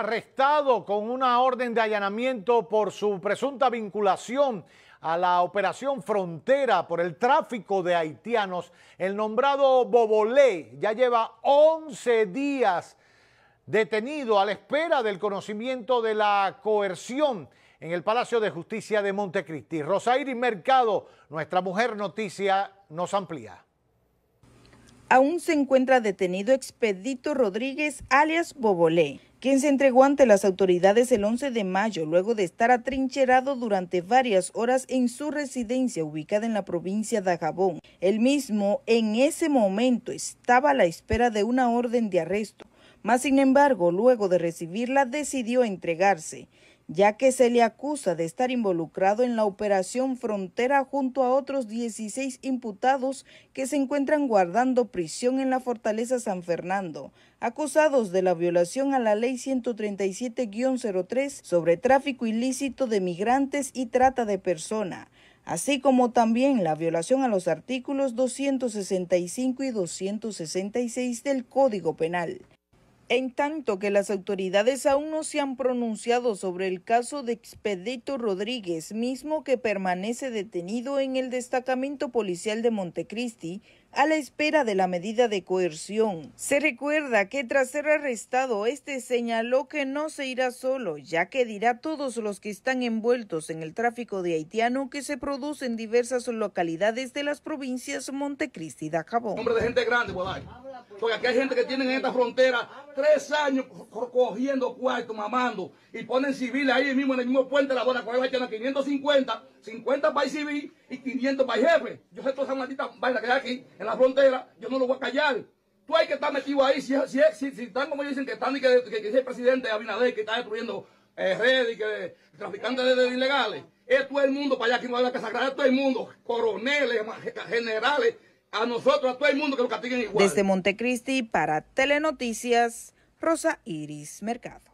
arrestado con una orden de allanamiento por su presunta vinculación a la operación Frontera por el tráfico de haitianos, el nombrado Bobolé ya lleva 11 días detenido a la espera del conocimiento de la coerción en el Palacio de Justicia de Montecristi. Rosairi Mercado, nuestra mujer noticia, nos amplía. Aún se encuentra detenido Expedito Rodríguez, alias Bobolé, quien se entregó ante las autoridades el 11 de mayo luego de estar atrincherado durante varias horas en su residencia ubicada en la provincia de Jabón. El mismo en ese momento estaba a la espera de una orden de arresto, mas sin embargo, luego de recibirla decidió entregarse ya que se le acusa de estar involucrado en la operación Frontera junto a otros 16 imputados que se encuentran guardando prisión en la fortaleza San Fernando, acusados de la violación a la ley 137-03 sobre tráfico ilícito de migrantes y trata de persona así como también la violación a los artículos 265 y 266 del Código Penal. En tanto que las autoridades aún no se han pronunciado sobre el caso de Expedito Rodríguez, mismo que permanece detenido en el destacamento policial de Montecristi, a la espera de la medida de coerción. Se recuerda que tras ser arrestado, este señaló que no se irá solo, ya que dirá todos los que están envueltos en el tráfico de haitiano que se produce en diversas localidades de las provincias Montecristi y Dajabón. Hombre de gente grande, Porque aquí hay gente que tiene en esta frontera tres años cogiendo cuartos, mamando, y ponen civiles ahí mismo en el mismo puente de la de con 550, 50 para civil y 500 para jefe. Yo sé todas malditas vainas que hay aquí en la frontera, yo no lo voy a callar. Tú hay que estar metido ahí. Si, si, si, están como dicen que están y que, el presidente Abinader que está destruyendo eh, redes y que eh, traficantes de, de, ilegales. Es todo el mundo para allá que no haya que sacar a todo el mundo. Coroneles, generales, a nosotros, a todo el mundo que lo castiguen igual. Desde Montecristi para Telenoticias, Rosa Iris Mercado.